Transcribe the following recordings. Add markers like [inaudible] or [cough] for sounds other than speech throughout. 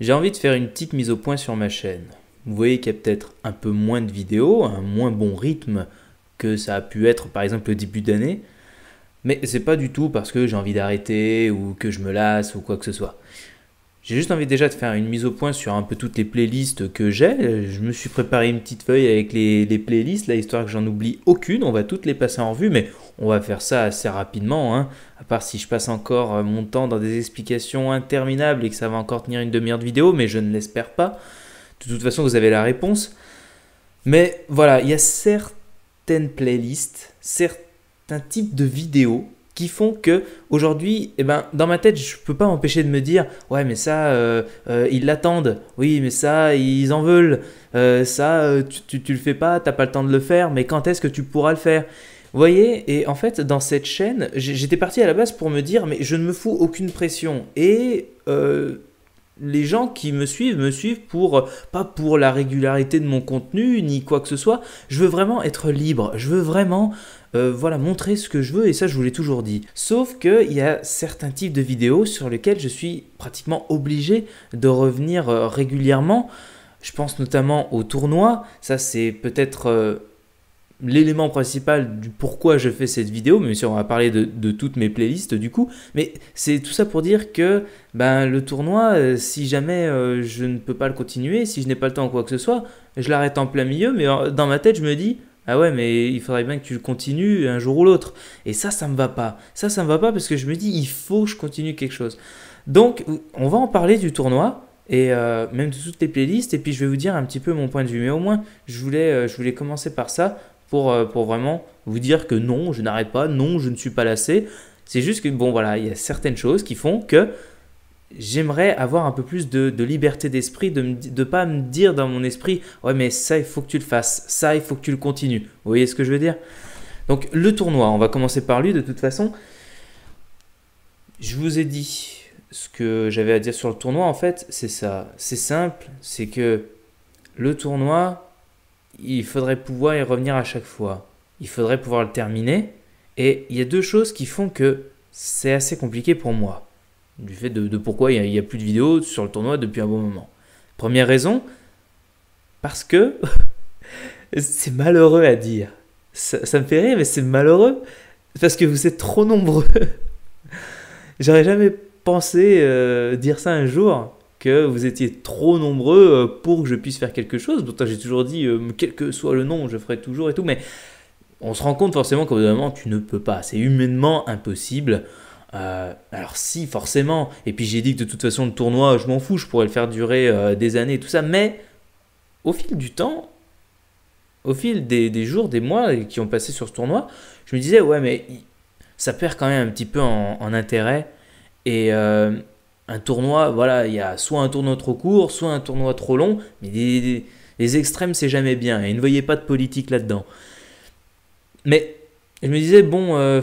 J'ai envie de faire une petite mise au point sur ma chaîne. Vous voyez qu'il y a peut-être un peu moins de vidéos, un moins bon rythme que ça a pu être par exemple au début d'année. Mais c'est pas du tout parce que j'ai envie d'arrêter ou que je me lasse ou quoi que ce soit. J'ai juste envie déjà de faire une mise au point sur un peu toutes les playlists que j'ai. Je me suis préparé une petite feuille avec les, playlists, là, histoire que j'en oublie aucune. On va toutes les passer en revue, mais on va faire ça assez rapidement. Hein. À part si je passe encore euh, mon temps dans des explications interminables et que ça va encore tenir une demi-heure de vidéo, mais je ne l'espère pas. De toute façon, vous avez la réponse. Mais voilà, il y a certaines playlists, certains types de vidéos qui font que aujourd'hui, eh ben, dans ma tête, je peux pas m'empêcher de me dire ouais, mais ça, euh, euh, ils l'attendent. Oui, mais ça, ils en veulent. Euh, ça, tu, le fais pas, t'as pas le temps de le faire. Mais quand est-ce que tu pourras le faire voyez Et en fait, dans cette chaîne, j'étais parti à la base pour me dire mais je ne me fous aucune pression et les gens qui me suivent me suivent pour euh, pas pour la régularité de mon contenu ni quoi que ce soit. Je veux vraiment être libre. Je veux vraiment euh, voilà montrer ce que je veux et ça je vous l'ai toujours dit. Sauf que il y a certains types de vidéos sur lesquelles je suis pratiquement obligé de revenir euh, régulièrement. Je pense notamment aux tournois. Ça c'est peut-être l'élément principal du pourquoi je fais cette vidéo, même si on va parler de, toutes mes playlists du coup, mais c'est tout ça pour dire que ben, le tournoi, euh, si jamais euh, je ne peux pas le continuer, si je n'ai pas le temps ou quoi que ce soit, je l'arrête en plein milieu, mais euh, dans ma tête je me dis, ah ouais, mais il faudrait bien que tu le continues un jour ou l'autre. Et ça, ça me va pas. Ça, ça me va pas parce que je me dis, il faut que je continue quelque chose. Donc, on va en parler du tournoi et même de toutes les playlists. Et puis, je vais vous dire un petit peu mon point de vue. Mais au moins, je voulais, je voulais commencer par ça euh, pour, vraiment vous dire que non, je n'arrête pas, non, je ne suis pas lassé. C'est juste que, bon, voilà, il y a certaines choses qui font que j'aimerais avoir un peu plus de, de liberté d'esprit, de ne pas me dire dans mon esprit, ouais, mais ça, il faut que tu le fasses, ça, il faut que tu le continues. Vous voyez ce que je veux dire Donc, le tournoi, on va commencer par lui de toute façon. Je vous ai dit ce que j'avais à dire sur le tournoi, en fait, c'est ça. C'est simple, c'est que le tournoi, il faudrait pouvoir y revenir à chaque fois. Il faudrait pouvoir le terminer. Et il y a deux choses qui font que c'est assez compliqué pour moi. Du fait de, pourquoi il n'y a, plus de vidéos sur le tournoi depuis un bon moment. Première raison, parce que [laughs] c'est malheureux à dire. Ça, me fait rire, mais c'est malheureux. Parce que vous êtes trop nombreux. [laughs] J'aurais jamais pensé euh, dire ça un jour que vous étiez trop nombreux euh, pour que je puisse faire quelque chose. Pourtant, j'ai toujours dit, euh, quel que soit le nom, je ferai toujours et tout. Mais on se rend compte forcément qu'au bout d'un moment, tu ne peux pas. C'est humainement impossible. Euh, alors si, forcément. Et puis j'ai dit que de toute façon, le tournoi, je m'en fous, je pourrais le faire durer des années et tout ça. Mais au fil du temps, au fil des, jours, des mois qui ont passé sur ce tournoi, je me disais, ouais, mais ça perd quand même un petit peu en, en intérêt. Et un tournoi, voilà, il y a soit un tournoi trop court, soit un tournoi trop long, mais les extrêmes, c'est jamais bien, et ne voyez pas de politique là-dedans. Mais je me disais, bon, euh,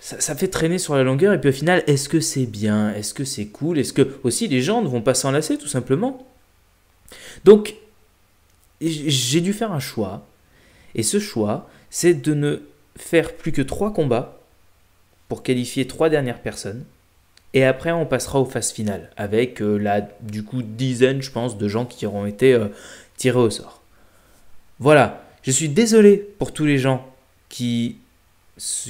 ça, ça, fait traîner sur la longueur, et puis au final, est-ce que c'est bien Est-ce que c'est cool Est-ce que aussi les gens ne vont pas s'enlacer, tout simplement Donc, j'ai dû faire un choix, et ce choix, c'est de ne faire plus que trois combats pour qualifier trois dernières personnes et après, on passera aux phases finales, avec euh, la, du coup, dizaine, je pense, de gens qui auront été euh, tirés au sort. Voilà, je suis désolé pour tous les gens qui,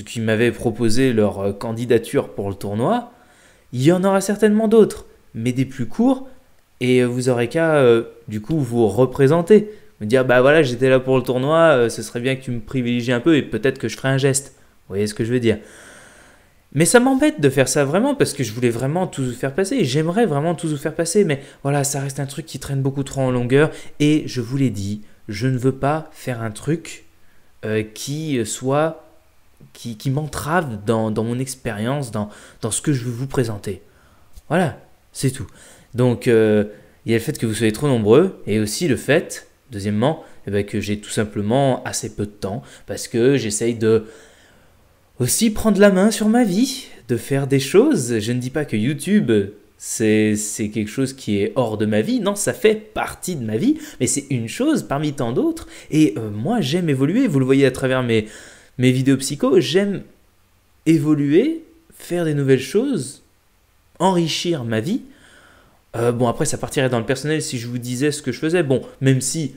qui m'avaient proposé leur euh, candidature pour le tournoi. Il y en aura certainement d'autres, mais des plus courts, et vous aurez qu'à, du coup, vous représenter. Me dire, bah voilà, j'étais là pour le tournoi, ce serait bien que tu me privilégies un peu, et peut-être que je ferai un geste. Vous voyez ce que je veux dire mais ça m'embête de faire ça vraiment parce que je voulais vraiment tout vous faire passer j'aimerais vraiment tout vous faire passer, mais voilà, ça reste un truc qui traîne beaucoup trop en longueur et je vous l'ai dit, je ne veux pas faire un truc euh, qui soit. qui, m'entrave dans, mon expérience, dans, dans ce que je veux vous présenter. Voilà, c'est tout. Donc, euh, il y a le fait que vous soyez trop nombreux et aussi le fait, deuxièmement, eh ben, que j'ai tout simplement assez peu de temps parce que j'essaye de aussi prendre la main sur ma vie, de faire des choses. Je ne dis pas que YouTube, c'est quelque chose qui est hors de ma vie. Non, ça fait partie de ma vie, mais c'est une chose parmi tant d'autres. Et euh, moi, j'aime évoluer. Vous le voyez à travers mes, vidéos psycho, j'aime évoluer, faire des nouvelles choses, enrichir ma vie. Euh, bon, après, ça partirait dans le personnel si je vous disais ce que je faisais. Bon, même si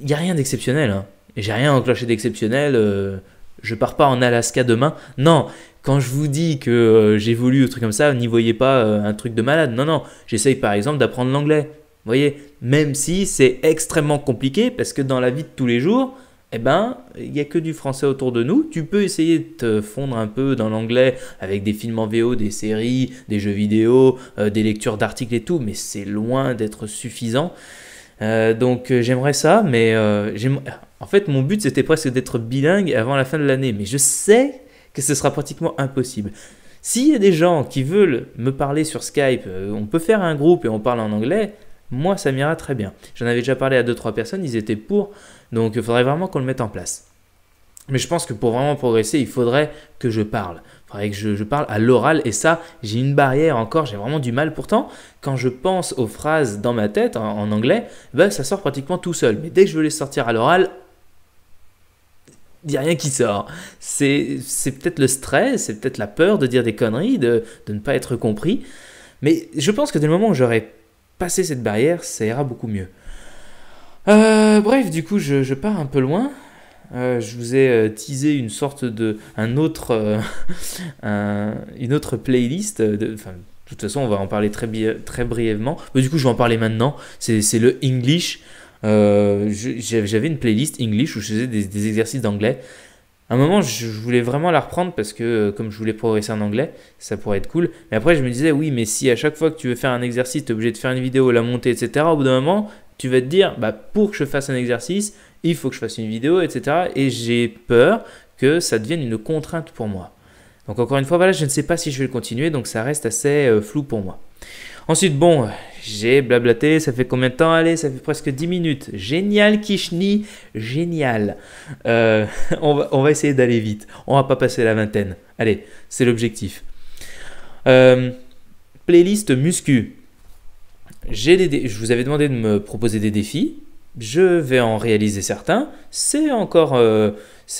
il n'y a rien d'exceptionnel. Hein. J'ai rien enclenché d'exceptionnel. Euh, je pars pas en Alaska demain. Non, quand je vous dis que euh, j'évolue ou truc comme ça, n'y voyez pas euh, un truc de malade. Non, non, j'essaye par exemple d'apprendre l'anglais. Vous voyez, même si c'est extrêmement compliqué parce que dans la vie de tous les jours, eh ben, il n'y a que du français autour de nous. Tu peux essayer de te fondre un peu dans l'anglais avec des films en VO, des séries, des jeux vidéo, euh, des lectures d'articles et tout, mais c'est loin d'être suffisant. donc j'aimerais ça, mais j'aimerais en fait, mon but, c'était presque d'être bilingue avant la fin de l'année, mais je sais que ce sera pratiquement impossible. S'il y a des gens qui veulent me parler sur Skype, euh, on peut faire un groupe et on parle en anglais, moi, ça m'ira très bien. J'en avais déjà parlé à 2-3 personnes, ils étaient pour, donc il faudrait vraiment qu'on le mette en place. Mais je pense que pour vraiment progresser, il faudrait que je parle. Il faudrait que je, parle à l'oral. Et ça, j'ai une barrière encore, j'ai vraiment du mal. Pourtant, quand je pense aux phrases dans ma tête en, anglais, ben, ça sort pratiquement tout seul. Mais dès que je veux les sortir à l'oral, il n'y a rien qui sort. C'est peut-être le stress, c'est peut-être la peur de dire des conneries, de, de, ne pas être compris. Mais je pense que dès le moment où j'aurai passé cette barrière, ça ira beaucoup mieux. Euh, bref, du coup, je, je, pars un peu loin. Euh, je vous ai euh, teasé une sorte de. Un autre, [laughs] un, une autre playlist. De, enfin, de toute façon, on va en parler très, très brièvement. Mais du coup, je vais en parler maintenant. C'est le English. Euh, j'avais une playlist English où je faisais des, exercices d'anglais. À un moment, je voulais vraiment la reprendre parce que euh, comme je voulais progresser en anglais, ça pourrait être cool. Mais après, je me disais, oui, mais si à chaque fois que tu veux faire un exercice, tu es obligé de faire une vidéo, la monter, etc., au bout d'un moment, tu vas te dire, bah, pour que je fasse un exercice, il faut que je fasse une vidéo, etc. Et j'ai peur que ça devienne une contrainte pour moi. Donc encore une fois, voilà, je ne sais pas si je vais le continuer, donc ça reste assez euh, flou pour moi. Ensuite, bon, j'ai blablaté, ça fait combien de temps Allez, ça fait presque 10 minutes. Génial, Kishni, génial. Euh, [laughs] on, va, essayer d'aller vite. On va pas passer la vingtaine. Allez, c'est l'objectif. Euh, playlist muscu. je vous avais demandé de me proposer des défis je vais en réaliser certains. C'est encore, euh,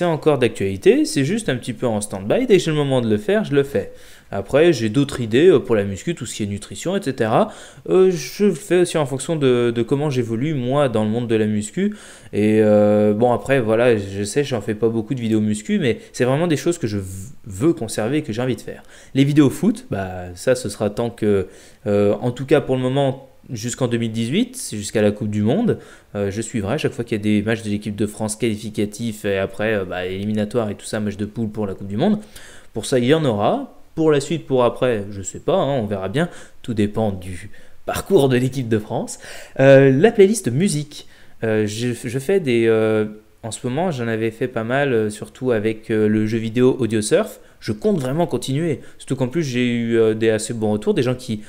encore d'actualité, c'est juste un petit peu en stand-by. Dès que j'ai le moment de le faire, je le fais. Après, j'ai d'autres idées euh, pour la muscu, tout ce qui est nutrition, etc. Euh, je le fais aussi en fonction de, comment j'évolue, moi, dans le monde de la muscu. Et bon, après, voilà, je sais, je n'en fais pas beaucoup de vidéos muscu, mais c'est vraiment des choses que je veux conserver et que j'ai envie de faire. Les vidéos foot, bah, ça, ce sera tant que, en tout cas pour le moment, jusqu'en 2018, c'est jusqu'à la Coupe du Monde. Euh, je suivrai à chaque fois qu'il y a des matchs de l'équipe de France qualificatifs et après euh, bah, éliminatoires et tout ça, matchs de poule pour la Coupe du Monde. Pour ça, il y en aura. Pour la suite, pour après, je sais pas, hein, on verra bien. Tout dépend du parcours de l'équipe de France. Euh, la playlist musique. Je, je, fais des. en ce moment, j'en avais fait pas mal, surtout avec le jeu vidéo Audio Surf. Je compte vraiment continuer. Surtout qu'en plus, j'ai eu des assez bons retours, des gens qui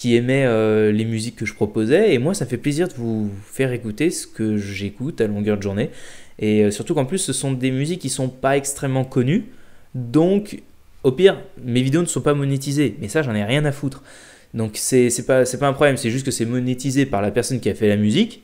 qui aimait euh, les musiques que je proposais. Et moi, ça fait plaisir de vous faire écouter ce que j'écoute à longueur de journée. Et euh, surtout qu'en plus, ce sont des musiques qui sont pas extrêmement connues. Donc, au pire, mes vidéos ne sont pas monétisées. Mais ça, j'en ai rien à foutre. Donc, c'est pas, pas un problème. C'est juste que c'est monétisé par la personne qui a fait la musique.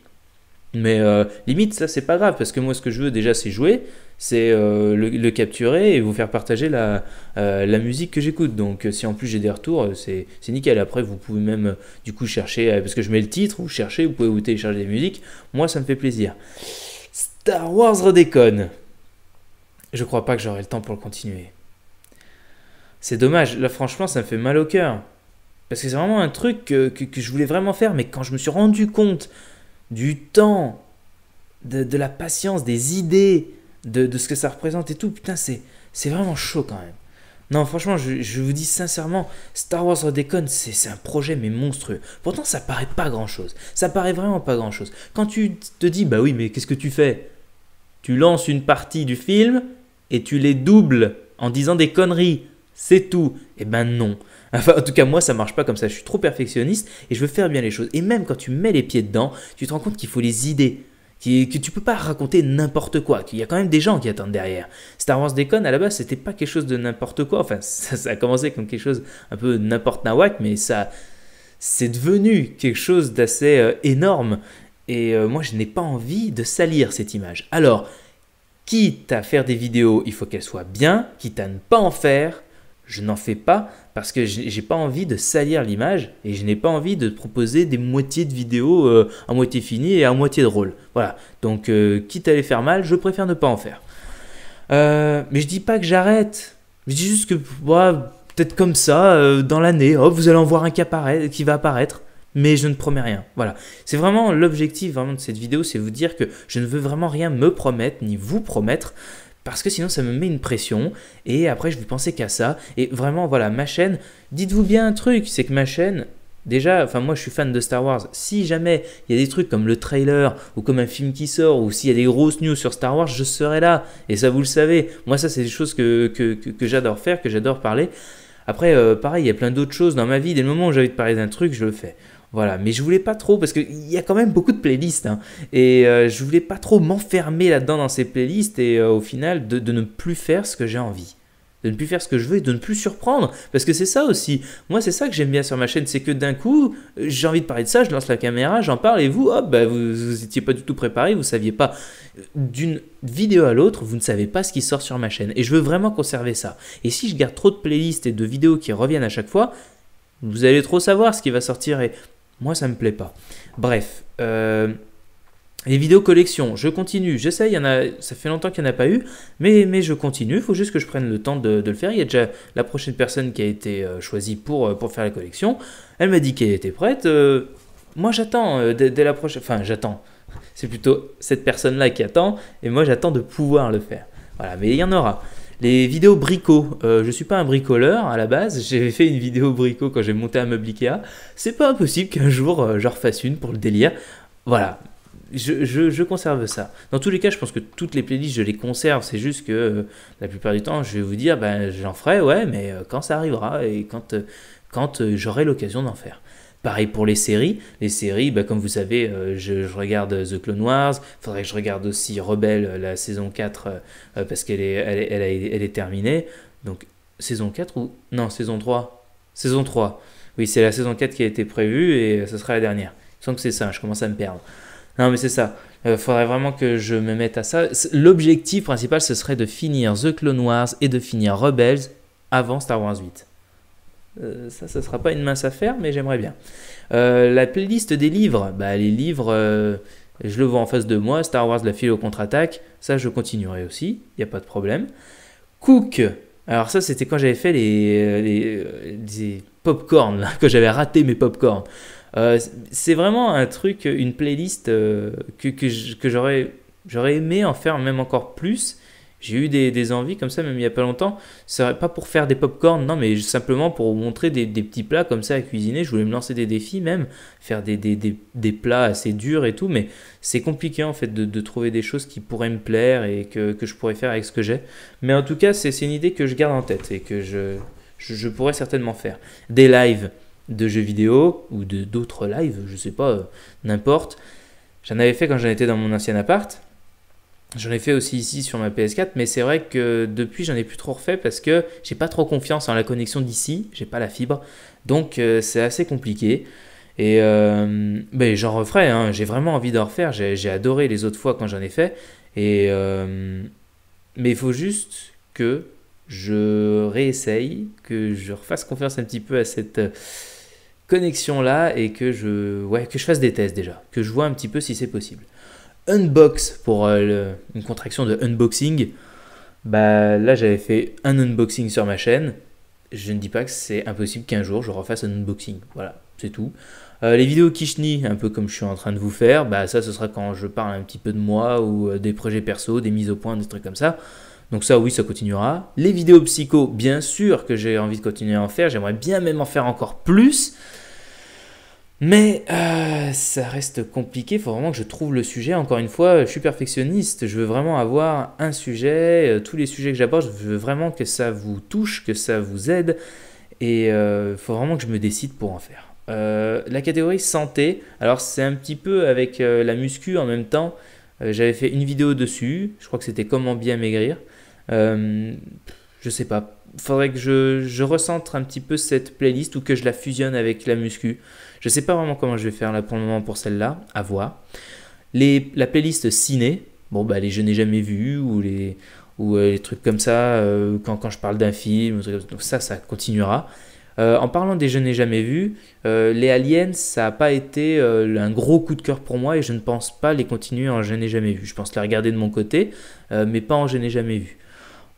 Mais euh, limite, ça c'est pas grave parce que moi ce que je veux déjà c'est jouer, c'est euh, le, capturer et vous faire partager la, euh, musique que j'écoute. Donc si en plus j'ai des retours, c'est nickel. Après vous pouvez même du coup chercher, parce que je mets le titre, vous cherchez, vous pouvez vous télécharger des musiques. Moi ça me fait plaisir. Star Wars redéconne. Je crois pas que j'aurai le temps pour le continuer. C'est dommage, là franchement ça me fait mal au cœur. Parce que c'est vraiment un truc que je voulais vraiment faire, mais quand je me suis rendu compte du temps, de, la patience, des idées, de, ce que ça représente et tout. Putain, c'est, c'est vraiment chaud quand même. Non, franchement, je, vous dis sincèrement, Star Wars c'est c'est un projet mais monstrueux. Pourtant, ça paraît pas grand-chose. Ça paraît vraiment pas grand-chose. Quand tu te dis, bah oui, mais qu'est-ce que tu fais Tu lances une partie du film et tu les doubles en disant des conneries c'est tout. et eh ben non. Enfin, en tout cas, moi, ça marche pas comme ça. Je suis trop perfectionniste et je veux faire bien les choses. Et même quand tu mets les pieds dedans, tu te rends compte qu'il faut les idées. Qui, que tu peux pas raconter n'importe quoi, qu'il y a quand même des gens qui attendent derrière. Star Wars Déconne, à la base, c'était pas quelque chose de n'importe quoi. Enfin, [laughs] ça, a commencé comme quelque chose un peu n'importe nawak, mais ça. C'est devenu quelque chose d'assez euh, énorme. Et euh, moi, je n'ai pas envie de salir cette image. Alors, quitte à faire des vidéos, il faut qu'elles soient bien, quitte à ne pas en faire, je n'en fais pas parce que j'ai pas envie de salir l'image et je n'ai pas envie de proposer des moitiés de vidéos euh, à moitié finies et à moitié drôles. Voilà. Donc, euh, quitte à les faire mal, je préfère ne pas en faire. Euh, mais je dis pas que j'arrête. Je dis juste que, peut-être comme ça, dans l'année, vous allez en voir un qui, qui va apparaître mais je ne promets rien. Voilà. C'est vraiment l'objectif vraiment de cette vidéo, c'est vous dire que je ne veux vraiment rien me promettre ni vous promettre parce que sinon ça me met une pression et après je vous pensais qu'à ça. Et vraiment, voilà, ma chaîne, dites-vous bien un truc, c'est que ma chaîne, Déjà, enfin moi je suis fan de Star Wars. Si jamais il y a des trucs comme le trailer ou comme un film qui sort ou s'il y a des grosses news sur Star Wars, je serai là. Et ça vous le savez. Moi ça c'est des choses que, que, j'adore faire, que j'adore parler. Après, euh, pareil, il y a plein d'autres choses dans ma vie. Dès le moment où j'ai envie de parler d'un truc, je le fais. Voilà, mais je voulais pas trop, parce qu'il y a quand même beaucoup de playlists, hein. et euh, je voulais pas trop m'enfermer là-dedans dans ces playlists, et euh, au final, de, ne plus faire ce que j'ai envie de ne plus faire ce que je veux et de ne plus surprendre. Parce que c'est ça aussi. Moi, c'est ça que j'aime bien sur ma chaîne, c'est que d'un coup, j'ai envie de parler de ça, je lance la caméra, j'en parle et vous, hop, bah, vous n'étiez pas du tout préparé, vous saviez pas. D'une vidéo à l'autre, vous ne savez pas ce qui sort sur ma chaîne. Et je veux vraiment conserver ça. Et si je garde trop de playlists et de vidéos qui reviennent à chaque fois, vous allez trop savoir ce qui va sortir et moi, ça me plaît pas. Bref. Euh, les vidéos collections, je continue, j'essaye, y ça fait longtemps qu'il n'y en a pas eu, mais, mais je continue, il faut juste que je prenne le temps de, le faire. Il y a déjà la prochaine personne qui a été euh, choisie pour, euh, pour faire la collection. Elle m'a dit qu'elle était prête. moi j'attends dès, la prochaine. Enfin, j'attends. C'est plutôt cette personne-là qui attend, et moi j'attends de pouvoir le faire. Voilà, mais il y en aura. Les vidéos bricots, je euh, je suis pas un bricoleur à la base, [laughs] j'avais fait une vidéo bricot quand j'ai monté un meuble Ikea, c'est pas impossible qu'un jour euh, j'en refasse une pour le délire, voilà. Je, conserve ça. Dans tous les cas, je pense que toutes les playlists, je les conserve. C'est juste que euh, la plupart du temps, je vais vous dire, ben, j'en ferai, ouais, mais quand ça arrivera et quand, quand j'aurai l'occasion d'en faire. Pareil pour les séries. Les séries, bah, comme vous savez, euh, je, regarde euh, The Clone Wars. Faudrait que je regarde aussi Rebelle, euh, la saison 4, parce qu'elle est, elle, est, terminée. Donc, saison 4 ou. Non, saison 3. Saison 3. Oui, c'est la saison 4 qui a été prévue et ce sera la dernière. sans que c'est ça, je commence à me perdre. Non, mais c'est ça. Il faudrait vraiment que je me mette à ça. L'objectif principal, ce serait de finir The Clone Wars et de finir Rebels avant Star Wars 8. Euh, ça, ça sera pas une mince affaire, mais j'aimerais bien. Euh, la playlist des livres, bah, les livres, euh, je le vois en face de moi, Star Wars, la file au contre-attaque, ça je continuerai aussi, il n'y a pas de problème. Cook, alors ça c'était quand j'avais fait les, les, popcorn, [laughs] que j'avais raté mes popcorn. c'est vraiment un truc, une playlist que j'aurais aimé en faire même encore plus, j'ai eu des, des, envies comme ça, même il n'y a pas longtemps. n'est pas pour faire des pop-corn, non, mais simplement pour montrer des, petits plats comme ça à cuisiner. Je voulais me lancer des défis, même faire des, des plats assez durs et tout, mais c'est compliqué en fait de, trouver des choses qui pourraient me plaire et que, je pourrais faire avec ce que j'ai. Mais en tout cas, c'est une idée que je garde en tête et que je, je, pourrais certainement faire. Des lives de jeux vidéo ou de d'autres lives, je sais pas, euh, n'importe. J'en avais fait quand j'en étais dans mon ancien appart. J'en ai fait aussi ici sur ma PS4, mais c'est vrai que depuis j'en ai plus trop refait parce que j'ai pas trop confiance en la connexion d'ici, j'ai pas la fibre, donc euh, c'est assez compliqué. Et euh, ben, j'en referai, hein. j'ai vraiment envie d'en refaire, j'ai adoré les autres fois quand j'en ai fait, et euh, mais il faut juste que je réessaye, que je refasse confiance un petit peu à cette connexion là et que je, ouais, que je fasse des tests déjà, que je vois un petit peu si c'est possible unbox pour euh, une contraction de unboxing, bah là j'avais fait un unboxing sur ma chaîne. Je ne dis pas que c'est impossible qu'un jour je refasse un unboxing. Voilà, c'est tout. Euh, les vidéos Kishni, un peu comme je suis en train de vous faire, bah ça ce sera quand je parle un petit peu de moi ou euh, des projets perso, des mises au point, des trucs comme ça. Donc ça oui, ça continuera. Les vidéos psycho, bien sûr que j'ai envie de continuer à en faire, j'aimerais bien même en faire encore plus. Mais euh, ça reste compliqué, il faut vraiment que je trouve le sujet. Encore une fois, je suis perfectionniste, je veux vraiment avoir un sujet, euh, tous les sujets que j'aborde, je veux vraiment que ça vous touche, que ça vous aide, et il euh, faut vraiment que je me décide pour en faire. la catégorie santé, alors c'est un petit peu avec la muscu en même temps, j'avais fait une vidéo dessus, je crois que c'était comment bien maigrir. je sais pas, faudrait que je, recentre un petit peu cette playlist ou que je la fusionne avec la muscu. Je sais pas vraiment comment je vais faire là pour le moment pour celle-là, à voir. Les, la playlist ciné, bon bah les je n'ai jamais vu ou les ou euh, les trucs comme ça euh, quand, je parle d'un film, donc ça ça continuera. Euh, en parlant des je n'ai jamais vu, les aliens ça n'a pas été un gros coup de cœur pour moi et je ne pense pas les continuer en je n'ai jamais vu. Je pense les regarder de mon côté, mais pas en je n'ai jamais vu.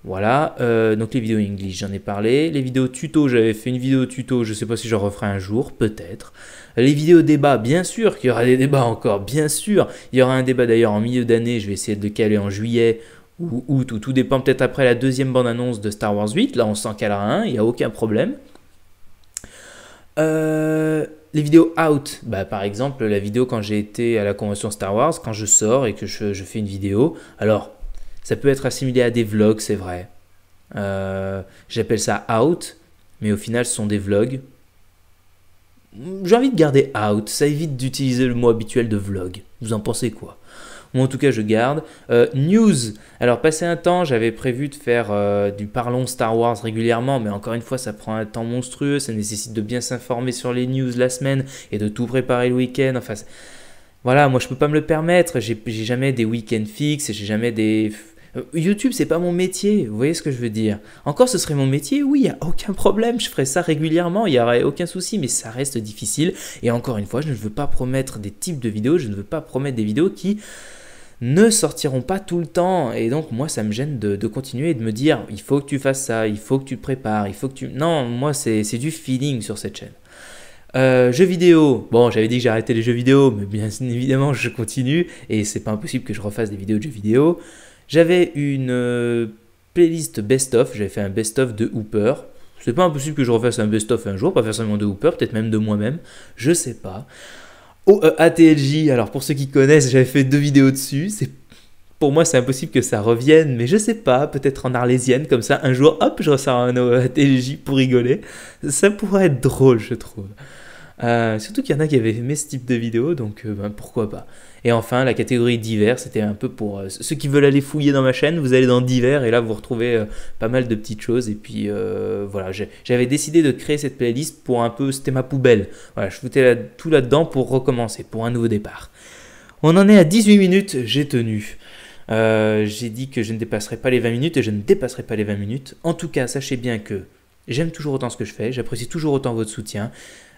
Voilà, euh, donc les vidéos English, j'en ai parlé. Les vidéos tuto, j'avais fait une vidéo tuto, je ne sais pas si j'en referai un jour, peut-être. Les vidéos débat, bien sûr qu'il y aura des débats encore, bien sûr. Il y aura un débat d'ailleurs en milieu d'année, je vais essayer de le caler en juillet ou août, ou tout dépend peut-être après la deuxième bande-annonce de Star Wars 8. Là, on s'en calera un, il n'y a aucun problème. Euh, les vidéos out, bah, par exemple, la vidéo quand j'ai été à la convention Star Wars, quand je sors et que je, je fais une vidéo, alors ça peut être assimilé à des vlogs, c'est vrai. Euh, j'appelle ça out, mais au final, ce sont des vlogs. Mm, j'ai envie de garder out, ça évite d'utiliser le mot habituel de vlog. Vous en pensez quoi Moi, en tout cas, je garde. Euh, news. Alors, passé un temps, j'avais prévu de faire euh, du parlons Star Wars régulièrement, mais encore une fois, ça prend un temps monstrueux, ça nécessite de bien s'informer sur les news la semaine et de tout préparer le week-end. Enfin, voilà, moi je peux pas me le permettre. J'ai jamais des week-ends fixes, j'ai jamais des, euh, YouTube, c'est pas mon métier, vous voyez ce que je veux dire. Encore, ce serait mon métier, oui, il a aucun problème, je ferais ça régulièrement, il n'y aurait aucun souci, mais ça reste difficile. Et encore une fois, je ne veux pas promettre des types de vidéos, je ne veux pas promettre des vidéos qui ne sortiront pas tout le temps. Et donc, moi, ça me gêne de, continuer et de me dire, il faut que tu fasses ça, il faut que tu te prépares, il faut que tu... Non, moi, c'est du feeling sur cette chaîne. Euh, jeux vidéo, bon j'avais dit que j'arrêtais les jeux vidéo, mais bien évidemment je continue et c'est pas impossible que je refasse des vidéos de jeux vidéo. J'avais une euh, playlist best-of, j'avais fait un best-of de Hooper. C'est pas impossible que je refasse un best-of un jour, pas forcément de Hooper, peut-être même de moi-même, je sais pas. OEATLJ, oh, euh, ATLJ, alors pour ceux qui connaissent, j'avais fait deux vidéos dessus, c'est pour moi, c'est impossible que ça revienne, mais je sais pas, peut-être en arlésienne, comme ça, un jour, hop, je ressors un euh, ATLJ pour rigoler. Ça pourrait être drôle, je trouve. Euh, surtout qu'il y en a qui avaient aimé ce type de vidéo, donc euh, ben, pourquoi pas. Et enfin, la catégorie divers, c'était un peu pour euh, ceux qui veulent aller fouiller dans ma chaîne, vous allez dans divers et là vous retrouvez pas mal de petites choses. Et puis voilà, j'avais décidé de créer cette playlist pour un peu, c'était ma poubelle. Voilà, je foutais tout là-dedans pour recommencer, pour un nouveau départ. On en est à 18 minutes, j'ai tenu. j'ai dit que je ne dépasserai pas les 20 minutes et je ne dépasserai pas les 20 minutes. En tout cas, sachez bien que j'aime toujours autant ce que je fais, j'apprécie toujours autant votre soutien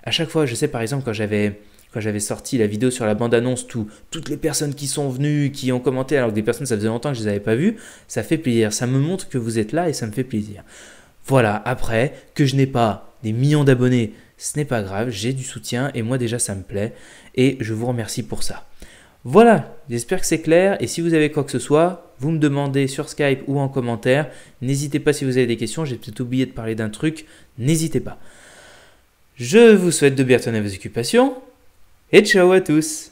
à chaque fois, je sais par exemple quand j'avais quand j'avais sorti la vidéo sur la bande-annonce, tout, toutes les personnes qui sont venues, qui ont commenté, alors que des personnes, ça faisait longtemps que je ne les avais pas vues, ça fait plaisir. Ça me montre que vous êtes là et ça me fait plaisir. Voilà, après, que je n'ai pas des millions d'abonnés, ce n'est pas grave, j'ai du soutien et moi déjà ça me plaît et je vous remercie pour ça. Voilà, j'espère que c'est clair et si vous avez quoi que ce soit, vous me demandez sur Skype ou en commentaire. N'hésitez pas si vous avez des questions, j'ai peut-être oublié de parler d'un truc, n'hésitez pas. Je vous souhaite de bien tenir vos occupations et ciao à tous